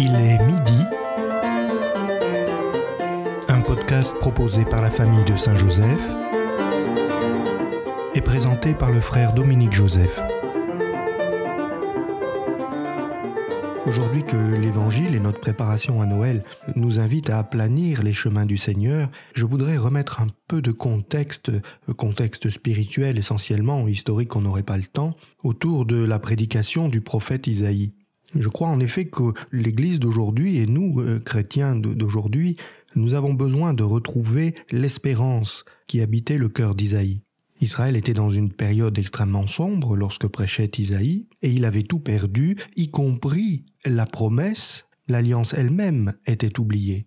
Il est midi. Un podcast proposé par la famille de Saint-Joseph et présenté par le frère Dominique Joseph. Aujourd'hui que l'Évangile et notre préparation à Noël nous invitent à aplanir les chemins du Seigneur, je voudrais remettre un peu de contexte, contexte spirituel essentiellement, historique on n'aurait pas le temps, autour de la prédication du prophète Isaïe. Je crois en effet que l'Église d'aujourd'hui et nous, euh, chrétiens d'aujourd'hui, nous avons besoin de retrouver l'espérance qui habitait le cœur d'Isaïe. Israël était dans une période extrêmement sombre lorsque prêchait Isaïe, et il avait tout perdu, y compris la promesse, l'alliance elle-même était oubliée.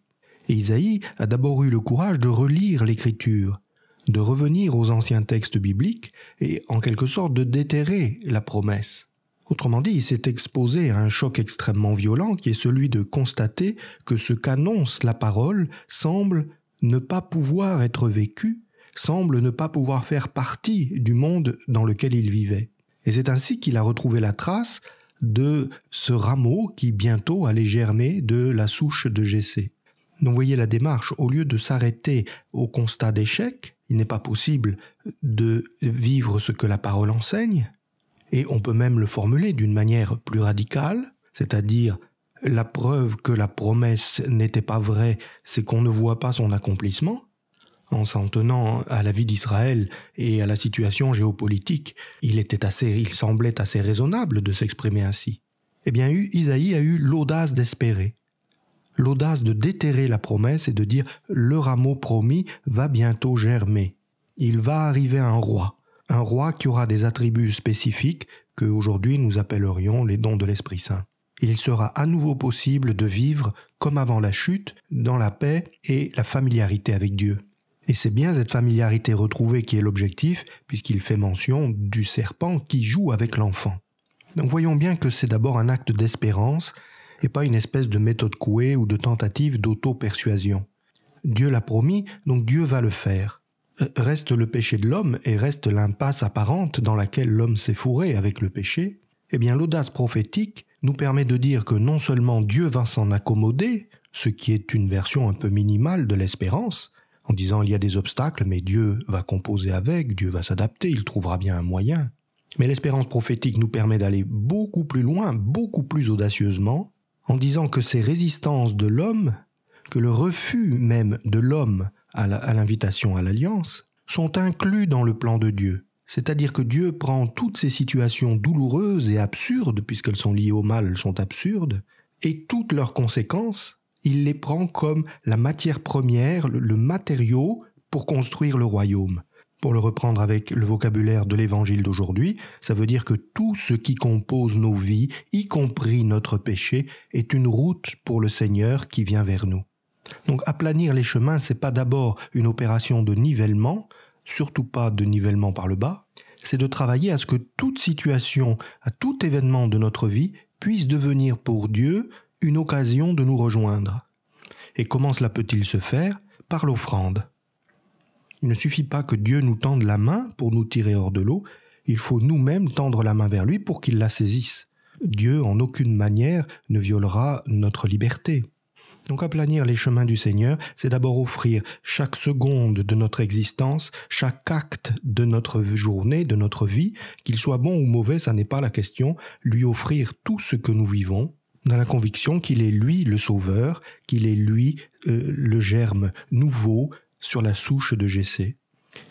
Et Isaïe a d'abord eu le courage de relire l'Écriture, de revenir aux anciens textes bibliques et en quelque sorte de déterrer la promesse. Autrement dit, il s'est exposé à un choc extrêmement violent qui est celui de constater que ce qu'annonce la parole semble ne pas pouvoir être vécu, semble ne pas pouvoir faire partie du monde dans lequel il vivait. Et c'est ainsi qu'il a retrouvé la trace de ce rameau qui bientôt allait germer de la souche de Jessé. Donc voyez la démarche, au lieu de s'arrêter au constat d'échec, il n'est pas possible de vivre ce que la parole enseigne, et on peut même le formuler d'une manière plus radicale, c'est-à-dire la preuve que la promesse n'était pas vraie, c'est qu'on ne voit pas son accomplissement. En s'en tenant à la vie d'Israël et à la situation géopolitique, il était assez, il semblait assez raisonnable de s'exprimer ainsi. Eh bien, Isaïe a eu l'audace d'espérer, l'audace de déterrer la promesse et de dire le rameau promis va bientôt germer. Il va arriver un roi un roi qui aura des attributs spécifiques que aujourd'hui nous appellerions les dons de l'Esprit Saint. Il sera à nouveau possible de vivre comme avant la chute, dans la paix et la familiarité avec Dieu. Et c'est bien cette familiarité retrouvée qui est l'objectif, puisqu'il fait mention du serpent qui joue avec l'enfant. Donc voyons bien que c'est d'abord un acte d'espérance, et pas une espèce de méthode couée ou de tentative d'auto-persuasion. Dieu l'a promis, donc Dieu va le faire reste le péché de l'homme et reste l'impasse apparente dans laquelle l'homme s'est fourré avec le péché, eh bien l'audace prophétique nous permet de dire que non seulement Dieu va s'en accommoder, ce qui est une version un peu minimale de l'espérance, en disant il y a des obstacles, mais Dieu va composer avec, Dieu va s'adapter, il trouvera bien un moyen. Mais l'espérance prophétique nous permet d'aller beaucoup plus loin, beaucoup plus audacieusement, en disant que ces résistances de l'homme, que le refus même de l'homme à l'invitation à l'alliance, sont inclus dans le plan de Dieu. C'est-à-dire que Dieu prend toutes ces situations douloureuses et absurdes, puisqu'elles sont liées au mal, sont absurdes, et toutes leurs conséquences, il les prend comme la matière première, le matériau pour construire le royaume. Pour le reprendre avec le vocabulaire de l'évangile d'aujourd'hui, ça veut dire que tout ce qui compose nos vies, y compris notre péché, est une route pour le Seigneur qui vient vers nous. Donc aplanir les chemins, c'est pas d'abord une opération de nivellement, surtout pas de nivellement par le bas, c'est de travailler à ce que toute situation, à tout événement de notre vie puisse devenir pour Dieu une occasion de nous rejoindre. Et comment cela peut-il se faire Par l'offrande. Il ne suffit pas que Dieu nous tende la main pour nous tirer hors de l'eau, il faut nous-mêmes tendre la main vers lui pour qu'il la saisisse. Dieu en aucune manière ne violera notre liberté. Donc aplanir les chemins du Seigneur, c'est d'abord offrir chaque seconde de notre existence, chaque acte de notre journée, de notre vie, qu'il soit bon ou mauvais, ça n'est pas la question, lui offrir tout ce que nous vivons, dans la conviction qu'il est lui le Sauveur, qu'il est lui euh, le germe nouveau sur la souche de Jessé.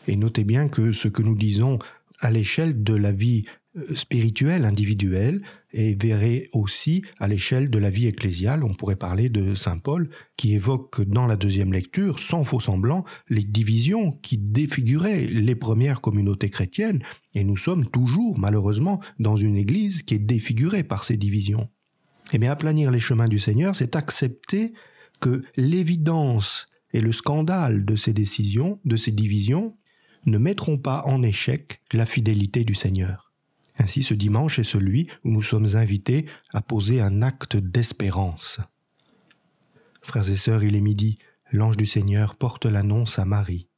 Et notez bien que ce que nous disons à l'échelle de la vie euh, spirituel, individuel, et verrait aussi à l'échelle de la vie ecclésiale. On pourrait parler de Saint Paul qui évoque dans la deuxième lecture, sans faux semblant, les divisions qui défiguraient les premières communautés chrétiennes, et nous sommes toujours, malheureusement, dans une Église qui est défigurée par ces divisions. Eh bien, aplanir les chemins du Seigneur, c'est accepter que l'évidence et le scandale de ces décisions, de ces divisions, ne mettront pas en échec la fidélité du Seigneur. Ainsi, ce dimanche est celui où nous sommes invités à poser un acte d'espérance. Frères et sœurs, il est midi, l'ange du Seigneur porte l'annonce à Marie.